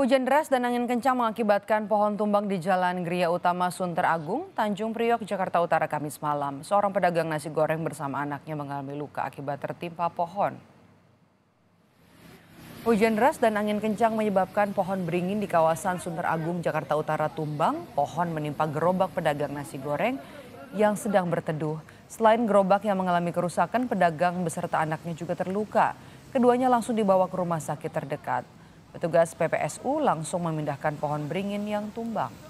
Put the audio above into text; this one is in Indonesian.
Hujan deras dan angin kencang mengakibatkan pohon tumbang di Jalan Gria Utama Sunter Agung, Tanjung Priok, Jakarta Utara Kamis malam. Seorang pedagang nasi goreng bersama anaknya mengalami luka akibat tertimpa pohon. Hujan deras dan angin kencang menyebabkan pohon beringin di kawasan Sunter Agung, Jakarta Utara tumbang. Pohon menimpa gerobak pedagang nasi goreng yang sedang berteduh. Selain gerobak yang mengalami kerusakan, pedagang beserta anaknya juga terluka. Keduanya langsung dibawa ke rumah sakit terdekat. Petugas PPSU langsung memindahkan pohon beringin yang tumbang.